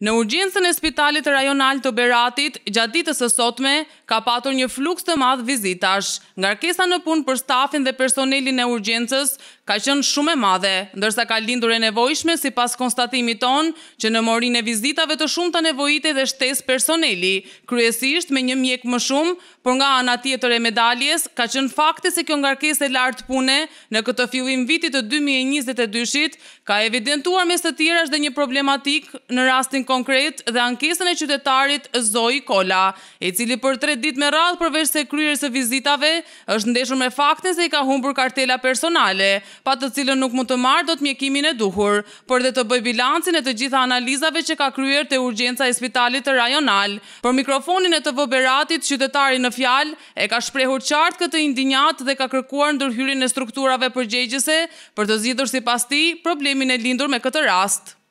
Në urgjensën e spitalit rajonal të Beratit, gjatë ditës e sotme, ka patur një fluks të madhë vizitash. Nga rkesa në punë për stafin dhe personelin e urgjensës, ka qënë shumë e madhe, ndërsa ka lindur e nevojshme si pas konstatimi tonë që në morin e vizitave të shumë të nevojite dhe shtes personeli, kryesisht me një mjek më shumë, por nga ana tjetër e medaljes, ka qënë fakti se kjo nga rkesë e lartë pune në këtë fjuim vitit të 2022-shit, ka evidentuar mes të tjera është dhe një problematik konkret dhe ankesën e qytetarit Zoi Kola, e cili për tre dit me radhë përveç se kryer së vizitave, është ndeshur me faktin se i ka humbur kartela personale, pa të cilën nuk mund të marrë do të mjekimin e duhur, për dhe të bëj bilancin e të gjitha analizave që ka kryer të urgenca e spitalit të rajonal. Për mikrofonin e të vëberatit, qytetari në fjal e ka shprehur qartë këtë indinjat dhe ka kërkuar ndërhyrin e strukturave përgjegjese për të zidur si ti problemin e lindur me këtë rast.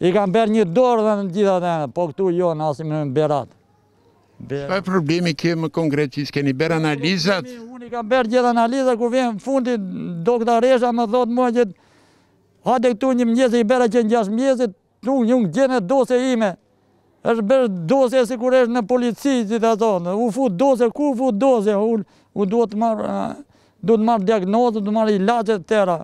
i kam bërë një dorë dhe në gjitha dhe në, po këtu jo, në asim në berat. Qa e problemi kje më keni bërë analizat? Unë i kam bërë gjithë analizat, kur vjenë fundit, doktar Resha më thotë mua që të këtu një mjezi i berë që në gjash mjezit, tu një në gjene dose ime, është bërë dose e sigurisht në polici, që të thonë, u fut dose, ku u fut dose, u, duhet marë, du të marrë diagnozë, du të marë të tëra.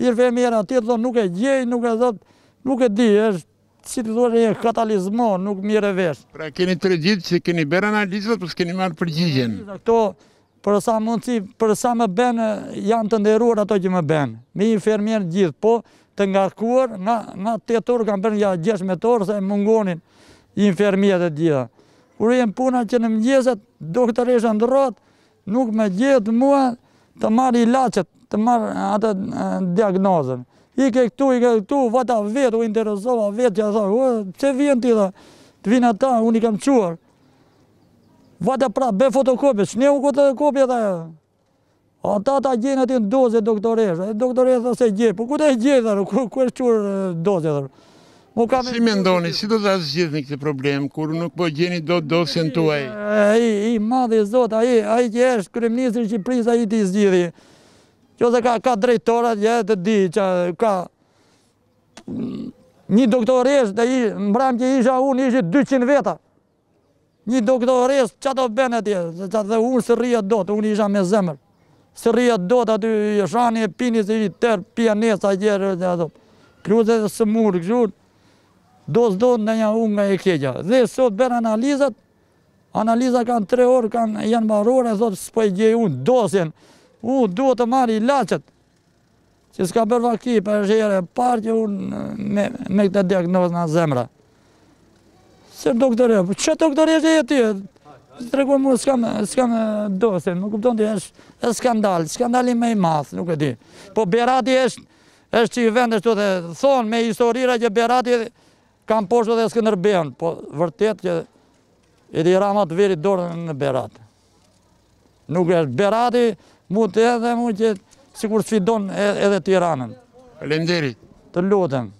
Irë femjera, ti të thonë, nuk e gjej, nuk e thotë, nuk e di, është si të duhet një katalizmo, nuk mire vesh. Pra keni të regjitë që keni bërë analizët, për s'keni marë përgjigjen? Këto, për sa mundësi, për sa benë, janë të nderuar ato që më benë. Me i fermjerë gjithë, po të ngarkuar, nga, nga të jetorë kam përnë ja gjesh me torë, se mungonin i fermjerë të gjitha. Kërë jenë puna që në mëgjeset, doktor e shëndërot, nuk me gjithë mua të marë i të marë atë diagnozën i ke këtu, i ke këtu, vata vetë, u interesova vetë, që a thë, që vjen ti dhe, të vinë ata, unë i kam quar, vata pra, be fotokopje, që një u këtë dhe kopje dhe, ata ta gjenë ati në doze doktoresh, doktoresh dhe se gjenë, po këtë e gjenë dhe, ku e shqurë doze dhe, Si me ndoni, si do të asgjith në këtë problem, kur nuk po gjeni do të dosin të uaj? I madhe zot, i që eshtë kërëministrë që prisa i të asgjithi. Jo dhe ka, ka drejtorat, ja të di, që ka një doktoresh, dhe i, që isha unë, ishi 200 veta. Një doktoresh, që të bënë atje, dhe, dhe unë së rria do të, unë isha me zemër. Së rria do të aty, shani e pini se i tërë pianesa gjerë, dhe ato, kruze dhe së murë, këshur, do së do në një unë nga e kjegja. Dhe sot bërë analizat, analizat kanë tre orë, kanë janë marurë e thotë, s'pojgje unë, dosjenë, u duhet të marri i lachet, që s'ka bërë vakti për shere, parë që unë me këtë diagnozë në zemra. Se doktore, që doktore është e tjë? Së tregu mu, s'kam dosin, më kuptonë të jeshtë, skandal, skandalin me i masë, nuk e di. Po Berati është, është që i vendështë të dhe thonë me historira që Berati kam poshtë dhe s'kë nërbenë, po vërtet që edhe i ramat veri dorën në Berati. Nuk është, Berati mutë të edhe, më që edhe, si kur s'fidon edhe t'Iranën. Lenderit? Të lutëm.